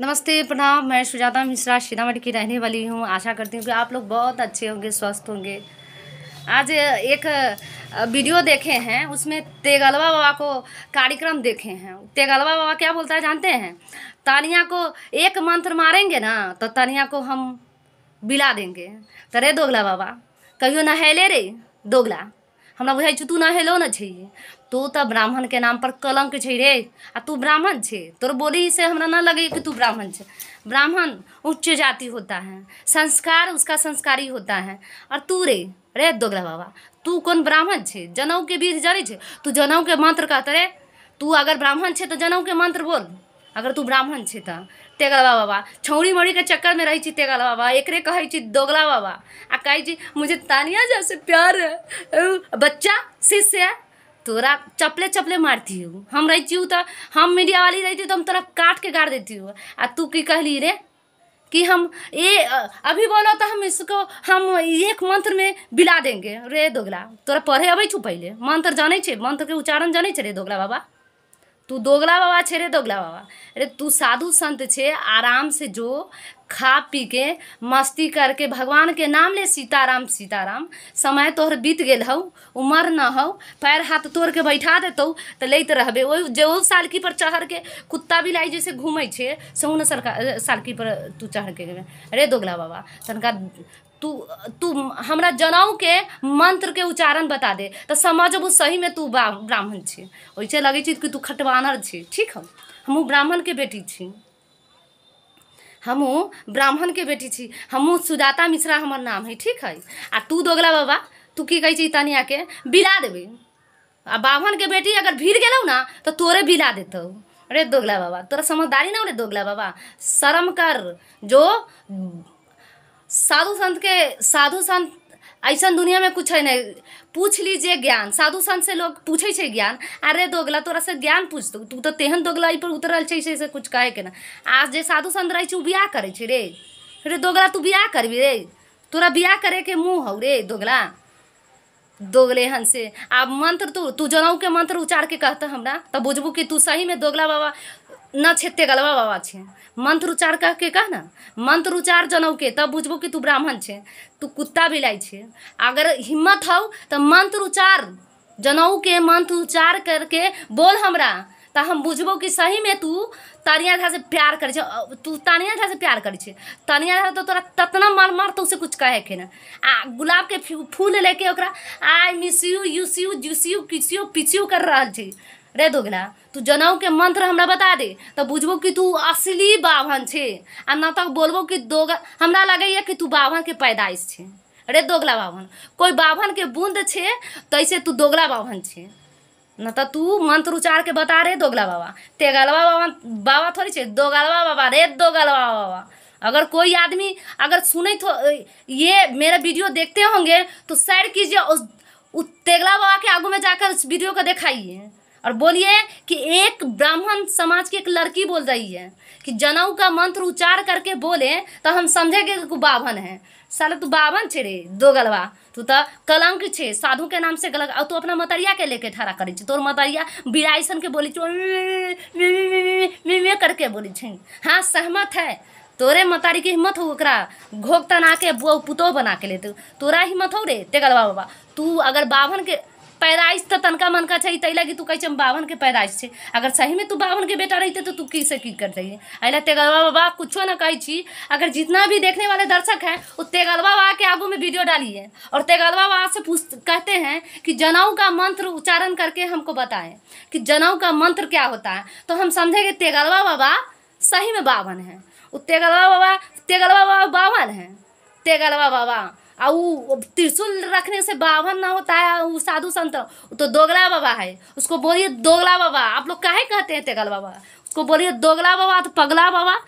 नमस्ते प्रणाम मैं सुजाता मिश्रा सीतामढ़ी की रहने वाली हूँ आशा करती हूँ कि आप लोग बहुत अच्छे होंगे स्वस्थ होंगे आज एक वीडियो देखे हैं उसमें तेगलवा बाबा को कार्यक्रम देखे हैं तेगलवा बाबा क्या बोलता है जानते हैं तानिया को एक मंत्र मारेंगे ना तो तानिया को हम बिला देंगे तो रे दोगला बाबा कहियो नहेले रे दोगला हमारा बुझाई छै तू नहेलो ना चाहिए तू तो ब्राह्मण के नाम पर कलंक छे रे आ तू ब्राह्मण छे तोर बोली से हमरा ना लगे कि तू ब्राह्मण छे ब्राह्मण उच्च जाति होता है संस्कार उसका संस्कारी होता है और तू रे रे दोगला बाबा तू कौन ब्राह्मण छे जनऊ के बीज जानी छे तू जनऊ के मंत्र कहते रे तू अगर ब्राह्मण छे तो जनऊ के मंत्र बोल अगर तू ब्राह्मण छे तो तेगलवा बाबा छौड़ी मौड़ी के चक्कर में रही तेगलवा बाबा एकरे कहे छी दोगला बाबा आ कहे छी मुझे तानिया जैसे प्यार है बच्चा शिष्य है तोरा चपले चपले मारती हूँ हम रहती हूँ तो हम मीडिया वाली रहती हूँ तो हम तोरा काट के गाड़ देती हूँ आ तू की कहली रे कि हम ये अभी बोलो तो हम इसको हम एक मंत्र में बिला देंगे रे दोगला तोरा पढ़े अबै छू पहले मंत्र जाने छे मंत्र के उच्चारण जाने छे रे दोगला बाबा तू दोगला बाबा छे रे दोगला बाबा अरे तू साधु संत छे आराम से जो खा पी के मस्ती करके भगवान के नाम ले सीताराम सीताराम समय तोहर बीत गेल हौ उमर न हौ पैर हाथ तोड़ के बैठा देतौ तो लेते रहबे ओहि सालकी पर चढ़ के कुत्ता बिलाई जैसे घूमे छै से हुन सरकार सालकी पर तू चढ़ के अरे दोगला बाबा तनका तू तू हमरा जनेऊ के मंत्र के उच्चारण बता दे तो समझबू सही में तू ब्राह्मण छी वैसे लगे कि तू खटवानर छी ठीक है हमू ब्राह्मण के बेटी छी हमू ब्राह्मण के बेटी छी हमू सुजाता मिश्रा हमार नाम है ठीक है आ तू दोगला बाबा तू की कहे छी तनिया के बिला देबे आ ब्राह्मण के बेटी अगर भीड़ गलौ ना तो तोरे बिला देते अरे दोगला बाबा तोरा समझदारी ना रे दोगला बाबा शर्म कर जो साधु संत के साधु संत ऐसा दुनिया में कुछ है नहीं पूछ लीजिए ज्ञान साधु संत से लोग पूछे छे ज्ञान अरे दोगला तोरा से ज्ञान पूछ दो तू तो तेहन दोगला पर उतरल छे से, कुछ कहे के ना आज जे साधु संत रह ब्याह करे छे रे रे दोगला तू कर भी रे तोरा ब्याह करे के मुँह हौ रे दोगला दोगले हन से आप मंत्र तू तू जनऊ के मंत्र उचार के कहता हमरा तब बुझबू कि तू सही में दोगला बाबा न छेते गलवा बाबा छे मंत्र उच्चार कह के कह ना मंत्र उच्चार जनऊ के तब बुझबो कि तू ब्राह्मण छे तू कुत्ता भी लाई छे अगर हिम्मत हो तो मंत्र उच्चार जनऊ के मंत्र उच्चार करके बोल हमरा तो हम बुझबो कि सही में तू तानिया झा से प्यार कर तू तानिया झा से प्यार कर तानिया झा तो तोरा ततना मार मार तो उसे कुछ कहे के ना आ गुलाब के फूल लेके I miss you use you juice you kiss you piss you कर रहा है रे दोगला तू जनऊ के मंत्र हमरा बता दे तो बुझबो कि तू असली बाभन छे आ ना बोलबो कि दोगा हमरा लगे कि तू बाभन के पैदाइश छे रे दोगला बाभन कोई बाभन के बूंद छे तैसे तू दोगला बाभन छे न तो तू मंत्र उचार के बता रे दोगला बाबा तेगलवा बाबा बाबा थोड़ी छे दोगलवा बाबा रे दोगलवा बाबा अगर कोई आदमी अगर सुने तो ये मेरा वीडियो देखते होंगे तो शेयर कीजिए उस तेगला बाबा के आगू में जाकर उस वीडियो को दिखाइए और बोलिए कि एक ब्राह्मण समाज की एक लड़की बोल रही है कि जनऊ का मंत्र उच्चार करके बोले तो हम समझेंगे कि बाभन है साले तू बावन छे रे दो गलवा तू तो कलंक छे साधु के नाम से गलत और तू अपना मतरिया के लेके ठहरा करे छे तोर मतरिया बिराइसन के बोली छो करके बोली छे हाँ सहमत है तोरे मतारी की हिम्मत हो ओकरा घोक तना के पुतो बना के लेते तोरा हिम्मत हो रे ते गलवा बाबा तू अगर बाभन के पैदाइश तो तनका मनका चाहिए तै लगी तू कहे बावन के पैदाइश है अगर सही में तू बावन के बेटा रहते तो तू किसे की कर रही है अला तेगलवा बाबा कुछ ना कही छी अगर जितना भी देखने वाले दर्शक हैं वो तेगलवा बाबा के आगू में वीडियो डालिए और तेगलवा बाबा से पूछ कहते हैं कि जनऊ का मंत्र उच्चारण करके हमको बताएं कि जनऊ का मंत्र क्या होता है तो हम समझेंगे तेगलवा बाबा सही में बावन है वो तेगलवा बाबा तेगलवा बाबा बावन है तेगलवा बाबा और त्रिशूल रखने से बावन ना होता है वो साधु संत तो दोगला बाबा है उसको बोलिए दोगला बाबा आप लोग काहे कहते हैं तेगल बाबा उसको बोलिए दोगला बाबा तो पगला बाबा